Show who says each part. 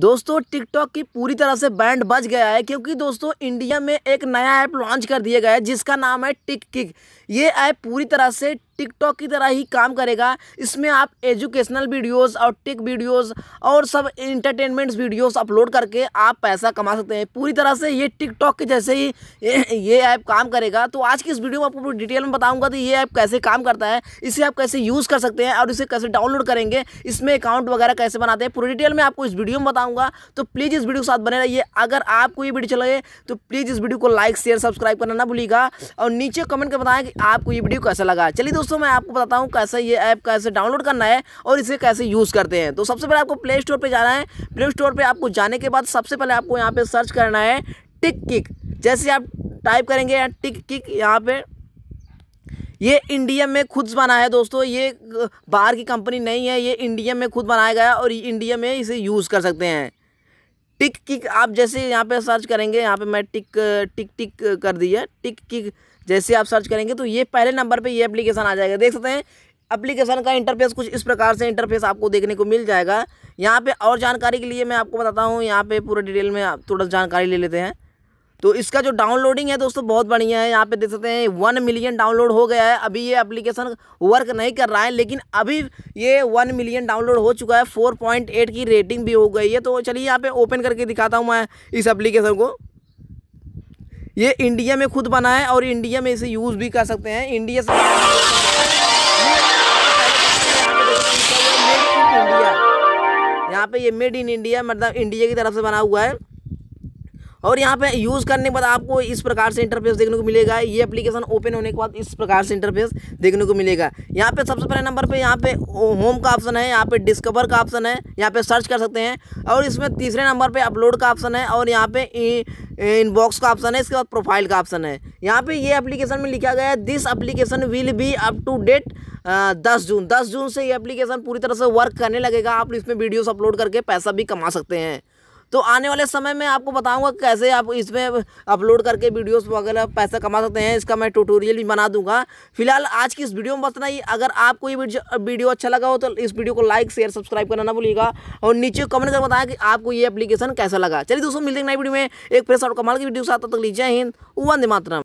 Speaker 1: दोस्तों टिकटॉक की पूरी तरह से बैंड बज गया है क्योंकि दोस्तों इंडिया में एक नया ऐप लॉन्च कर दिया गया है जिसका नाम है टिक किक ये ऐप पूरी तरह से टिकटॉक की तरह ही काम करेगा इसमें आप एजुकेशनल वीडियोस और टिक वीडियोस और सब इंटरटेनमेंट वीडियोस अपलोड करके आप पैसा कमा सकते हैं पूरी तरह से ये टिकटॉक के जैसे ही ये ऐप काम करेगा तो आज की इस वीडियो में आपको डिटेल में बताऊँगा कि ये ऐप कैसे काम करता है इसे आप कैसे यूज़ कर सकते हैं और इसे कैसे डाउनलोड करेंगे इसमें अकाउंट वगैरह कैसे बनाते हैं पूरी डिटेल में आपको इस वीडियो में बताऊँगा तो प्लीज़ इस वीडियो के साथ बने रहिए अगर आपको ये वीडियो चले तो प्लीज़ इस वीडियो को लाइक शेयर सब्सक्राइब करना ना भूलिएगा और नीचे कमेंट कर बताएं कि आपको ये वीडियो कैसा लगा चलिए दोस्तों दोस्तों मैं आपको बताता हूँ कैसे ये ऐप कैसे डाउनलोड करना है और इसे कैसे यूज़ करते हैं तो सबसे पहले आपको प्ले स्टोर पर जाना है प्ले स्टोर पर आपको जाने के बाद सबसे पहले आपको यहाँ पर सर्च करना है टिक किक जैसे आप टाइप करेंगे यहाँ टिक किक यहाँ पर ये इंडिया में खुद बना है दोस्तों ये बाहर की कंपनी नहीं है ये इंडिया में खुद बनाया गया और इंडिया में इसे यूज़ कर सकते हैं टिक किक आप जैसे यहाँ पे सर्च करेंगे यहाँ पे मैं टिक टिक टिक कर दी है टिक किक जैसे आप सर्च करेंगे तो ये पहले नंबर पे ये एप्लीकेशन आ जाएगा देख सकते हैं एप्लीकेशन का इंटरफेस कुछ इस प्रकार से इंटरफेस आपको देखने को मिल जाएगा यहाँ पे और जानकारी के लिए मैं आपको बताता हूँ यहाँ पे पूरे डिटेल में आप थोड़ा जानकारी ले लेते हैं तो इसका जो डाउनलोडिंग है दोस्तों बहुत बढ़िया है यहाँ पे देख सकते हैं वन मिलियन डाउनलोड हो गया है अभी ये एप्लीकेशन वर्क नहीं कर रहा है लेकिन अभी ये वन मिलियन डाउनलोड हो चुका है फोर पॉइंट एट की रेटिंग भी हो गई है तो चलिए यहाँ पे ओपन करके दिखाता हूँ मैं इस एप्लीकेशन को ये इंडिया में खुद बना है और इंडिया में इसे यूज़ भी कर सकते हैं इंडिया से यहाँ पे ये मेड इन इंडिया मतलब इंडिया की तरफ से बना हुआ है और यहाँ पे यूज़ करने के बाद आपको इस प्रकार से इंटरफेस देखने को मिलेगा ये एप्लीकेशन ओपन होने के बाद इस प्रकार से इंटरफेस देखने को मिलेगा यहाँ पे सबसे पहले नंबर पे यहाँ पे होम का ऑप्शन है यहाँ पे डिस्कवर का ऑप्शन है यहाँ पे सर्च कर सकते हैं और इसमें तीसरे नंबर पे अपलोड का ऑप्शन है और यहाँ पे इनबॉक्स का ऑप्शन है इसके बाद प्रोफाइल का ऑप्शन है यहाँ पर ये एप्लीकेशन में लिखा गया है this application will be up to date दस जून दस जून से ये अप्लीकेशन पूरी तरह से वर्क करने लगेगा आप इसमें वीडियोज़ अपलोड करके पैसा भी कमा सकते हैं तो आने वाले समय में आपको बताऊँगा कैसे आप इसमें अपलोड करके वीडियोज़ वगैरह पैसा कमा सकते हैं इसका मैं ट्यूटोरियल भी बना दूंगा फिलहाल आज की इस वीडियो में बतना ही अगर आपको ये वीडियो अच्छा लगा हो तो इस वीडियो को लाइक शेयर सब्सक्राइब करना ना भूलिएगा और नीचे कमेंट कर बताया कि आपको ये अपलीकेशन कैसा लगा चलिए दोस्तों मिलते हैं नई वीडियो में एक प्रेस और कमाल की वीडियो के साथ तक लीजिए हिंद वंदे मातरम